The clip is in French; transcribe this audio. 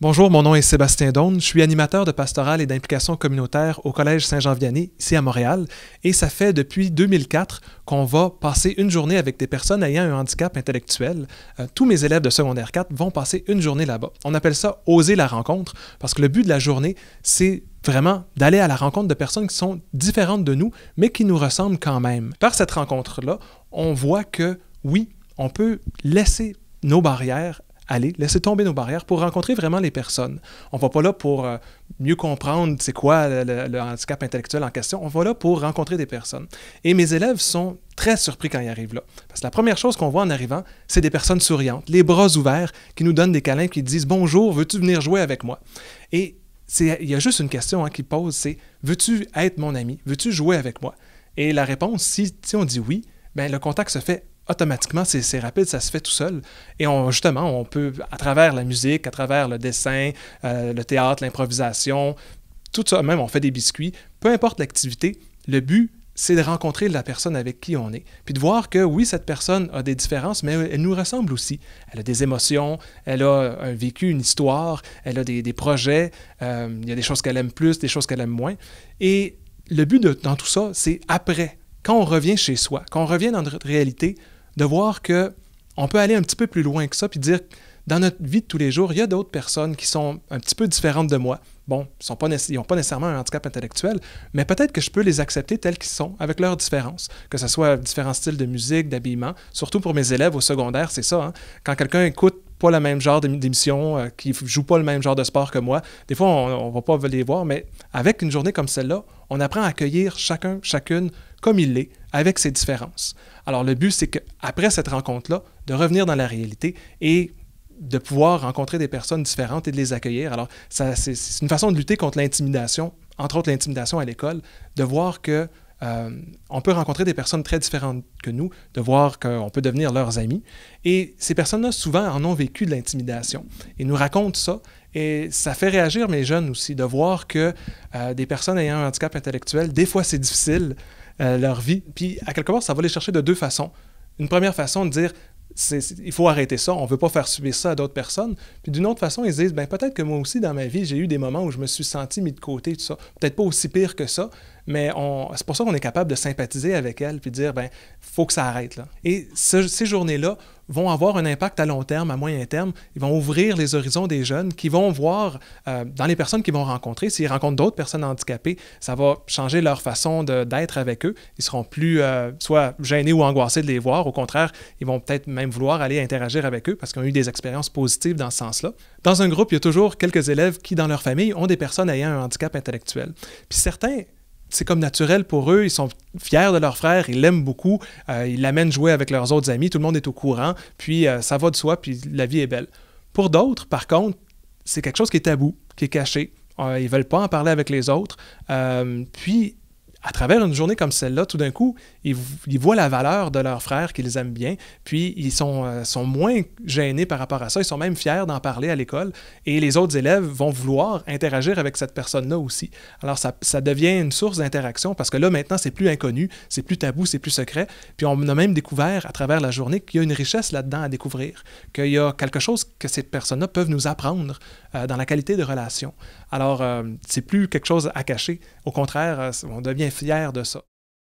Bonjour, mon nom est Sébastien Daune. Je suis animateur de pastoral et d'implication communautaire au Collège Saint-Jean-Vianney, ici à Montréal. Et ça fait depuis 2004 qu'on va passer une journée avec des personnes ayant un handicap intellectuel. Euh, tous mes élèves de secondaire 4 vont passer une journée là-bas. On appelle ça oser la rencontre parce que le but de la journée, c'est vraiment d'aller à la rencontre de personnes qui sont différentes de nous, mais qui nous ressemblent quand même. Par cette rencontre-là, on voit que oui, on peut laisser nos barrières Allez, laissez tomber nos barrières pour rencontrer vraiment les personnes. On va pas là pour euh, mieux comprendre c'est quoi le, handicap intellectuel en question, on va là pour rencontrer des personnes. Et mes élèves sont très surpris quand ils arrivent là. Parce que la première chose qu'on voit en arrivant, c'est des personnes souriantes, les bras ouverts, qui nous donnent des câlins, qui disent « Bonjour, veux-tu venir jouer avec moi? » Et il y a juste une question hein, qu'ils posent, c'est « Veux-tu être mon ami? Veux-tu jouer avec moi? » Et la réponse, si, si on dit oui, ben, le contact se fait automatiquement, c'est rapide, ça se fait tout seul. Et on, justement, on peut, à travers la musique, à travers le dessin, euh, le théâtre, l'improvisation, tout ça, même on fait des biscuits, peu importe l'activité, le but, c'est de rencontrer la personne avec qui on est, puis de voir que oui, cette personne a des différences, mais elle nous ressemble aussi. Elle a des émotions, elle a un vécu, une histoire, elle a des, projets, euh, il y a des choses qu'elle aime plus, des choses qu'elle aime moins. Et le but dans tout ça, c'est après, quand on revient chez soi, quand on revient dans notre réalité, de voir que on peut aller un petit peu plus loin que ça, puis dire, dans notre vie de tous les jours, il y a d'autres personnes qui sont un petit peu différentes de moi. Bon, sont pas, ils n'ont pas nécessairement un handicap intellectuel, mais peut-être que je peux les accepter tels qu'ils sont, avec leurs différences, que ce soit différents styles de musique, d'habillement. Surtout pour mes élèves au secondaire, c'est ça. Hein. Quand quelqu'un écoute pas le même genre d'émission, euh, qui joue pas le même genre de sport que moi, des fois, on ne va pas les voir, mais avec une journée comme celle-là, on apprend à accueillir chacun, chacune comme il l'est, avec ces différences. Alors le but, c'est qu'après cette rencontre-là, de revenir dans la réalité et de pouvoir rencontrer des personnes différentes et de les accueillir. Alors, c'est une façon de lutter contre l'intimidation, entre autres l'intimidation à l'école, de voir que euh, on peut rencontrer des personnes très différentes que nous, de voir qu'on peut devenir leurs amis. Et ces personnes-là, souvent, en ont vécu de l'intimidation et nous racontent ça. Et ça fait réagir mes jeunes aussi, de voir que euh, des personnes ayant un handicap intellectuel, des fois c'est difficile, euh, leur vie. Puis à quelque part, ça va les chercher de deux façons. Une première façon de dire, il faut arrêter ça, on ne veut pas faire subir ça à d'autres personnes. Puis d'une autre façon, ils disent, ben, peut-être que moi aussi, dans ma vie, j'ai eu des moments où je me suis senti mis de côté, tout ça. Peut-être pas aussi pire que ça, mais c'est pour ça qu'on est capable de sympathiser avec elle puis dire, il ben, faut que ça arrête. Là. Et ces journées-là vont avoir un impact à long terme, à moyen terme. Ils vont ouvrir les horizons des jeunes qui vont voir euh, dans les personnes qu'ils vont rencontrer. S'ils rencontrent d'autres personnes handicapées, ça va changer leur façon d'être avec eux. Ils seront plus euh, soit gênés ou angoissés de les voir. Au contraire, ils vont peut-être même vouloir aller interagir avec eux parce qu'ils ont eu des expériences positives dans ce sens-là. Dans un groupe, il y a toujours quelques élèves qui, dans leur famille, ont des personnes ayant un handicap intellectuel. Puis certains c'est comme naturel pour eux. Ils sont fiers de leur frère, ils l'aiment beaucoup, euh, ils l'amènent jouer avec leurs autres amis, tout le monde est au courant, puis euh, ça va de soi, puis la vie est belle. Pour d'autres, par contre, c'est quelque chose qui est tabou, qui est caché. Euh, ils veulent pas en parler avec les autres. puis à travers une journée comme celle-là, tout d'un coup, ils, voient la valeur de leurs frères qu'ils aiment bien, puis ils sont, euh, sont moins gênés par rapport à ça, ils sont même fiers d'en parler à l'école, et les autres élèves vont vouloir interagir avec cette personne-là aussi. Alors ça, devient une source d'interaction, parce que là maintenant, c'est plus inconnu, c'est plus tabou, c'est plus secret, puis on a même découvert à travers la journée qu'il y a une richesse là-dedans à découvrir, qu'il y a quelque chose que ces personnes-là peuvent nous apprendre euh, dans la qualité de relation. Alors, euh, c'est plus quelque chose à cacher, au contraire, on devient fier de ça.